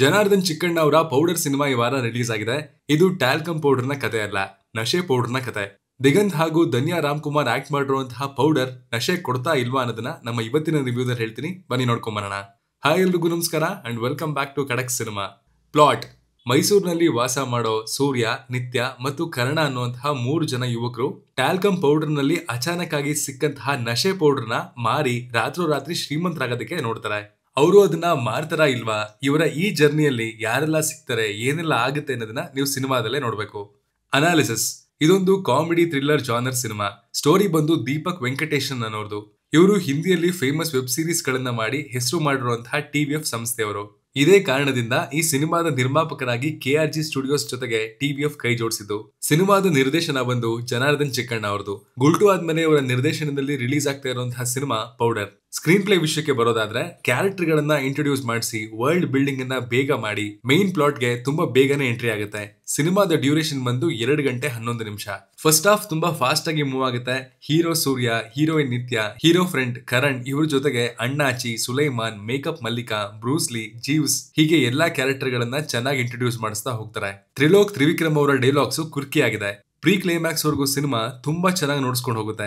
ಜನಾರ್ದನ್ ಚಿಕ್ಕಣ್ಣ ಅವರ powder cinema ಈ ವಾರ ರಿಲೀಸ್ ಆಗಿದೆ ಇದು ಟ್ಯಾಲ್ಕಮ್ ನ ಕತೆ ಅಲ್ಲ ನಶೆ ಪೌಡರ್ ನ ಕತೆ ದಿಗಂತ್ ಹಾಗೂ ಧನ್ಯಾ ರಾಮ್ ಕುಮಾರ್ ಆಕ್ಟ್ ಮಾಡಿರುವಂತಹ ಪೌಡರ್ ನಶೆ ಕೊಡ್ತಾ ಇಲ್ವಾ ಅನ್ನೋದನ್ನ ನಮ್ಮ ಇವತ್ತಿನ ರಿವ್ಯೂದಲ್ಲಿ ಹೇಳ್ತೀನಿ ಬನ್ನಿ ನೋಡ್ಕೊಂಬರೋಣ ಹಾಯ್ ಎಲ್ರಿಗೂ ನಮಸ್ಕಾರ and welcome back to Kadak cinema plot ಮೈಸೂರಿನಲ್ಲಿ ವಾಸ ಮಾಡೋ ಸೂರ್ಯ ನಿತ್ಯ ಮತ್ತು ಕರ್ಣ ಅನ್ನುವಂತಹ ಮೂರು ಜನ ಯುವಕರು ಟ್ಯಾಲ್ಕಮ್ ಪೌಡರ್ನಲ್ಲಿ ಅಚಾನಕ್ ಆಗಿ ಸಿಕ್ಕಂತಹ ನಶೆ ಪೌಡರ್ನ ಮಾರಿ ರಾತ್ರೋರಾತ್ರಿ ಶ್ರೀಮಂತರಾಗೋದಕ್ಕೆ ನೋಡ್ತಾರೆ ಅವರು ಅದನ್ನ ಮಾಡ್ತಾರಾ ಇಲ್ವಾ ಇವರ ಈ ಜರ್ನಿಯಲ್ಲಿ ಯಾರೆಲ್ಲ ಸಿಗ್ತಾರೆ ಏನೆಲ್ಲ ಆಗುತ್ತೆ ಅನ್ನೋದನ್ನ ನೀವು ಸಿನಿಮಾದಲ್ಲೇ ನೋಡಬೇಕು ಅನಾಲಿಸಿಸ್ ಇದೊಂದು comedy thriller genre cinema story ಬಂದು ದೀಪಕ್ ವೆಂಕಟೇಶನ್ ಅನ್ನೋರ್ದು ಇವರು ಹಿಂದಿಯಲ್ಲಿ ಫೇಮಸ್ ವೆಬ್ ಸೀರೀಸ್ ಗಳನ್ನ ಮಾಡಿ ಹೆಸರು ಮಾಡಿರುವಂತಹ ಟಿವಿಎಫ್ ಸಂಸ್ಥೆಯವರು ಇದೇ ಕಾರಣದಿಂದ ಈ ಸಿನಿಮಾದ ನಿರ್ಮಾಪಕರಾಗಿ ಕೆ ಆರ್ ಜಿ ಸ್ಟುಡಿಯೋಸ್ ಜೊತೆಗೆ ಟಿವಿಎಫ್ ಕೈ ಜೋಡಿಸಿದ್ದು ಸಿನಿಮಾದ ನಿರ್ದೇಶನ ಬಂದು ಜನಾರ್ದನ್ ಚಿಕ್ಕಣ್ಣ ಅವರದು ಗುಲ್ಟು ಆದ್ಮೇಲೆ ಇವರ ನಿರ್ದೇಶನದಲ್ಲಿ ರಿಲೀಸ್ ಆಗ್ತಾ ಇರುವಂತಹ ಸಿನಿಮಾ ಪೌಡರ್ ಸ್ಕ್ರೀನ್ ಪ್ಲೇ ವಿಷಯಕ್ಕೆ ಬರೋದಾದ್ರೆ ಗಳನ್ನ ಇಂಟ್ರೊಡ್ಯೂಸ್ ಮಾಡಿಸಿ ವರ್ಲ್ಡ್ ಬಿಲ್ಡಿಂಗ್ ಅನ್ನ ಬೇಗ ಮಾಡಿ ಮೈನ್ ಪ್ಲಾಟ್ಗೆ ತುಂಬಾ ಬೇಗನೆ ಎಂಟ್ರಿ ಆಗುತ್ತೆ ಸಿನಿಮಾದ ಡ್ಯೂರೇಷನ್ ಬಂದು ಎರಡು ಗಂಟೆ ಹನ್ನೊಂದು ನಿಮಿಷ ಫಸ್ಟ್ ಹಾಫ್ ತುಂಬಾ ಫಾಸ್ಟ್ ಆಗಿ ಮೂವ್ ಆಗುತ್ತೆ hero Surya heroine Nithya hero friend Karan ಇವ್ರ ಜೊತೆಗೆ Annachi Sulaiman makeup Mallika Bruce Lee Jeeves ಹೀಗೆ ಎಲ್ಲಾ ಗಳನ್ನ ಚೆನ್ನಾಗಿ ಇಂಟ್ರೊಡ್ಯೂಸ್ ಮಾಡಿಸ್ತಾ ಹೋಗ್ತಾರೆ ತ್ರಿಲೋಕ್ ತ್ರಿವಿಕ್ರಮ್ ಅವರ ಡೈಲಾಗ್ಸ್ ಕುರ್ಕಿ ಆಗಿದೆ ಪ್ರೀ ಕ್ಲೈಮ್ಯಾಕ್ಸ್ ವರೆಗೂ ಸಿನಿಮಾ ತುಂಬಾ ಚೆನ್ನಾಗಿ ನೋಡಿಸ್ಕೊಂಡು ಹೋಗುತ್ತೆ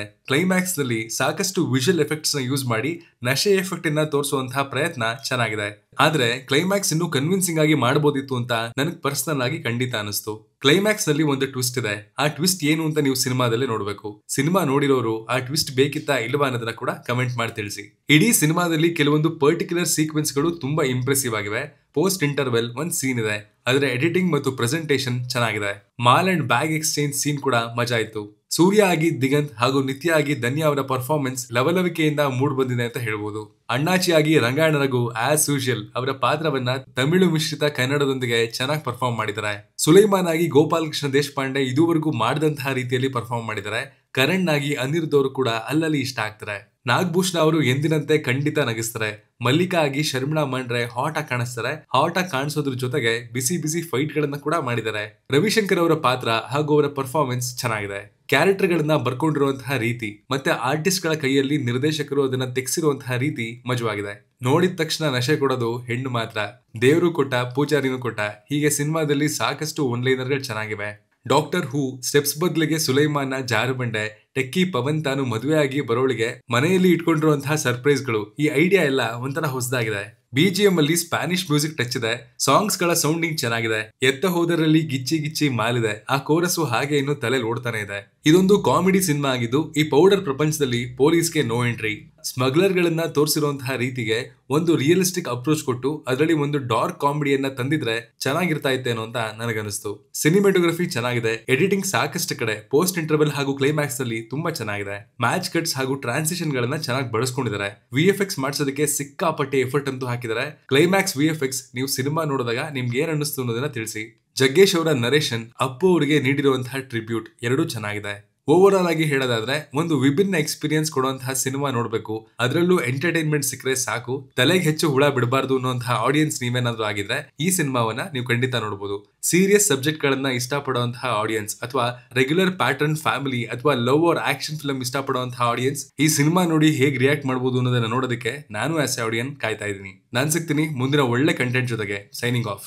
ನಲ್ಲಿ ಸಾಕಷ್ಟು ಎಫೆಕ್ಟ್ಸ್ ನ ಯೂಸ್ ಮಾಡಿ ನಶೆ ಎಫೆಕ್ಟ್ ಇನ್ನ ತೋರಿಸುವಂತಹ ಪ್ರಯತ್ನ ಚೆನ್ನಾಗಿದೆ ಆದ್ರೆ ಕ್ಲೈಮ್ಯಾಕ್ಸ್ ಇನ್ನೂ ಕನ್ವಿನ್ಸಿಂಗ್ ಆಗಿ ಮಾಡಬಹುದಿತ್ತು ಅಂತ ನನಗೆ ಪರ್ಸನಲ್ ಆಗಿ ಖಂಡಿತ ಅನಿಸ್ತು ಕ್ಲೈಮ್ಯಾಕ್ಸ್ ನಲ್ಲಿ ಒಂದು ಟ್ವಿಸ್ಟ್ ಇದೆ ಆ ಟ್ವಿಸ್ಟ್ ಏನು ಅಂತ ನೀವು ಸಿನಿಮಾದಲ್ಲಿ ನೋಡಬೇಕು ಸಿನಿಮಾ ನೋಡಿರೋರು ಆ ಟ್ವಿಸ್ಟ್ ಬೇಕಿತ್ತಾ ಇಲ್ವಾ ಅನ್ನೋದನ್ನ ಕೂಡ ಕಮೆಂಟ್ ಮಾಡಿ ತಿಳಿಸಿ ಇಡೀ ಸಿನಿಮಾದಲ್ಲಿ ಕೆಲವೊಂದು ಪರ್ಟಿಕ್ಯುಲರ್ ಸೀಕ್ವೆನ್ಸ್ ಗಳು ತುಂಬಾ ಇಂಪ್ರೆಸಿವ್ ಆಗಿವೆ ಪೋಸ್ಟ್ ಇಂಟರ್ವೆಲ್ ಒಂದು ಸೀನ್ ಇದೆ ಅದರ ಎಡಿಟಿಂಗ್ ಮತ್ತು ಪ್ರೆಸೆಂಟೇಷನ್ ಚೆನ್ನಾಗಿದೆ mall and bag exchange scene ಕೂಡ ಮಜಾ ಇತ್ತು ಸೂರ್ಯ ಆಗಿ ದಿಗಂತ್ ಹಾಗೂ ನಿತ್ಯ ಆಗಿ ಧನ್ಯ ಅವರ ಪರ್ಫಾರ್ಮೆನ್ಸ್ ಲವಲವಿಕೆಯಿಂದ ಮೂಡ್ ಬಂದಿದೆ ಅಂತ ಹೇಳ್ಬೋದು ಅಣ್ಣಾಚಿಯಾಗಿ ರಂಗಾಯಣ ರಘು ಆಸ್ ಯೂಶುವಲ್ ಅವರ ಪಾತ್ರವನ್ನ ತಮಿಳು ಮಿಶ್ರಿತ ಕನ್ನಡದೊಂದಿಗೆ ಚೆನ್ನಾಗಿ ಪರ್ಫಾರ್ಮ್ ಮಾಡಿದ್ದಾರೆ ಸುಲೈಮಾನ್ ಆಗಿ ಗೋಪಾಲಕೃಷ್ಣ ದೇಶಪಾಂಡೆ ಇದುವರೆಗೂ ಮಾಡಿದಂತಹ ರೀತಿಯಲ್ಲಿ ಪರ್ಫಾರ್ಮ್ ಮಾಡಿದ್ದಾರೆ ಕರಣ್ ಆಗಿ ಅನಿರ್ದವ್ರು ಕೂಡ ಅಲ್ಲಲ್ಲಿ ಇಷ್ಟ ಆಗ್ತಾರೆ ನಾಗಭೂಷಣ ಅವರು ಎಂದಿನಂತೆ ಖಂಡಿತ ನಗಿಸ್ತಾರೆ ಮಲ್ಲಿಕಾ ಆಗಿ ಶರ್ಮಿಳಾ ಮಂಡ್ರೆ ಹಾಟ್ ಆಗಿ ಕಾಣಿಸ್ತಾರೆ ಹಾಟ್ ಆಗಿ ಕಾಣಿಸೋದ್ರ ಜೊತೆಗೆ ಬಿಸಿ ಬಿಸಿ ಫೈಟ್ ಗಳನ್ನ ಕೂಡ ಮಾಡಿದ್ದಾರೆ ರವಿಶಂಕರ್ ಅವರ ಪಾತ್ರ ಹಾಗೂ ಅವರ ಪರ್ಫಾರ್ಮೆನ್ಸ್ ಚೆನ್ನಾಗಿದೆ ಕ್ಯಾರೆಕ್ಟರ್ ಗಳನ್ನ ಬರ್ಕೊಂಡಿರುವಂತಹ ರೀತಿ ಮತ್ತೆ ಆರ್ಟಿಸ್ಟ್ ಗಳ ಕೈಯಲ್ಲಿ ನಿರ್ದೇಶಕರು ಅದನ್ನ ತೆಗೆಸಿರುವಂತಹ ರೀತಿ ಮಜವಾಗಿದೆ ನೋಡಿದ ತಕ್ಷಣ ನಶೆ ಕೊಡೋದು ಹೆಣ್ಣು ಮಾತ್ರ ದೇವರು ಕೊಟ್ಟ ಪೂಜಾರಿನೂ ಕೊಟ್ಟ ಹೀಗೆ ಸಿನಿಮಾದಲ್ಲಿ ಸಾಕಷ್ಟು ಒನ್ ಗಳು ಚೆನ್ನಾಗಿವೆ ಡಾಕ್ಟರ್ ಹೂ ಸ್ಟೆಪ್ಸ್ ಬದಲಿಗೆ ಸುಲೈಮಾನ ಜಾರುಬಂಡೆ ಟೆಕ್ಕಿ ಪವನ್ ತಾನು ಮದುವೆ ಆಗಿ ಬರೋಳಿಗೆ ಮನೆಯಲ್ಲಿ ಇಟ್ಕೊಂಡಿರುವಂತಹ ಸರ್ಪ್ರೈಸ್ಗಳು ಈ ಐಡಿಯಾ ಎಲ್ಲ ಒಂಥರ ಹೊಸದಾಗಿದೆ ಬಿಜಿಎಂ ಅಲ್ಲಿ ಸ್ಪ್ಯಾನಿಷ್ ಮ್ಯೂಸಿಕ್ ಟಚ್ ಇದೆ ಸಾಂಗ್ಸ್ ಗಳ ಸೌಂಡಿಂಗ್ ಚೆನ್ನಾಗಿದೆ ಎತ್ತ ಹೋದರಲ್ಲಿ ಗಿಚ್ಚಿ ಗಿಚ್ಚಿ ಮಾಲಿದೆ ಆ ಕೋರಸು ಹಾಗೆ ಇನ್ನು ತಲೆ ಓಡ್ತಾನೆ ಇದೆ ಇದೊಂದು ಕಾಮಿಡಿ ಸಿನಿಮಾ ಆಗಿದ್ದು ಈ ಪೌಡರ್ ಪ್ರಪಂಚದಲ್ಲಿ ಪೊಲೀಸ್ಗೆ ನೋ ಎಂಟ್ರಿ ಸ್ಮಗ್ಲರ್ ಗಳನ್ನ ತೋರಿಸಿರುವಂತಹ ರೀತಿಗೆ ಒಂದು ರಿಯಲಿಸ್ಟಿಕ್ ಅಪ್ರೋಚ್ ಕೊಟ್ಟು ಅದರಲ್ಲಿ ಒಂದು ಡಾರ್ಕ್ ಕಾಮಿಡಿಯನ್ನ ತಂದಿದ್ರೆ ಚೆನ್ನಾಗಿರ್ತಾ ಇತ್ತೇನೋ ಅಂತ ನನಗನಿಸ್ತು ಸಿನಿಮೆಟೋಗ್ರಫಿ ಚೆನ್ನಾಗಿದೆ ಎಡಿಟಿಂಗ್ ಸಾಕಷ್ಟು ಕಡೆ ಪೋಸ್ಟ್ ಇಂಟರ್ವೆಲ್ ಹಾಗೂ ಕ್ಲೈಮ್ಯಾಕ್ಸ್ ಅಲ್ಲಿ ತುಂಬಾ ಚೆನ್ನಾಗಿದೆ ಮ್ಯಾಚ್ ಕಟ್ಸ್ ಹಾಗೂ ಟ್ರಾನ್ಸಿಷನ್ ಗಳನ್ನ ಚೆನ್ನಾಗಿ ಬಳಸ್ಕೊಂಡಿದ್ದಾರೆ ವಿ ಎಫ್ ಎಕ್ಸ್ ಮಾಡಿಸೋದಕ್ಕೆ ಸಿಕ್ಕಾಪಟ್ಟೆ ಎಫರ್ಟ್ ಅಂತೂ ಹಾಕಿದ್ದಾರೆ ಕ್ಲೈಮ್ಯಾಕ್ಸ್ ವಿ ಎಫ್ ಎಕ್ಸ್ ನೀವು ಸಿನಿಮಾ ನೋಡಿದಾಗ ನಿಮ್ಗೆ ಏನ್ ಅನ್ನಿಸ್ತು ಅನ್ನೋದನ್ನ ತಿಳಿಸಿ ಜಗ್ಗೇಶ್ ಅವರ ನರೇಶನ್ ಅಪ್ಪು ಅವರಿಗೆ ನೀಡಿರುವಂತಹ ಟ್ರಿಬ್ಯೂಟ್ ಎರಡೂ ಚೆನ್ನಾಗಿದೆ ಓವರ್ ಆಲ್ ಆಗಿ ಹೇಳೋದಾದ್ರೆ ಒಂದು ವಿಭಿನ್ನ ಎಕ್ಸ್ಪೀರಿಯನ್ಸ್ ಕೊಡುವಂತಹ ಸಿನಿಮಾ ನೋಡಬೇಕು ಅದರಲ್ಲೂ ಎಂಟರ್ಟೈನ್ಮೆಂಟ್ ಸಿಕ್ಕರೆ ಸಾಕು ತಲೆಗೆ ಹೆಚ್ಚು ಹುಳ ಬಿಡಬಾರ್ದು ಅನ್ನುವಂತಹ ಆಡಿಯನ್ಸ್ ನೀವೇನಾದ್ರೂ ಆಗಿದ್ರೆ ಈ ಸಿನಿಮಾವನ್ನ ನೀವು ಖಂಡಿತ ನೋಡಬಹುದು ಸೀರಿಯಸ್ ಸಬ್ಜೆಕ್ಟ್ ಗಳನ್ನ ಇಷ್ಟಪಡುವಂತಹ ಆಡಿಯನ್ಸ್ ಅಥವಾ ರೆಗ್ಯುಲರ್ ಪ್ಯಾಟರ್ನ್ ಫ್ಯಾಮಿಲಿ ಅಥವಾ ಲವ್ ಆರ್ ಆಕ್ಷನ್ ಫಿಲ್ಮ್ ಇಷ್ಟಪಡುವಂತಹ ಆಡಿಯನ್ಸ್ ಈ ಸಿನಿಮಾ ನೋಡಿ ಹೇಗೆ ರಿಯಾಕ್ಟ್ ಮಾಡಬಹುದು ಅನ್ನೋದನ್ನ ನೋಡೋದಕ್ಕೆ ನಾನು ಆಸ್ ಎ ಆಡಿಯನ್ ಕಾಯ್ತಾ ಇದ್ದೀನಿ ನಾನು ಸಿಗ್ತೀನಿ ಮುಂದಿನ ಒಳ್ಳೆ ಕಂಟೆಂಟ್ ಜೊತೆಗೆ ಸೈನಿಂಗ್ ಆಫ್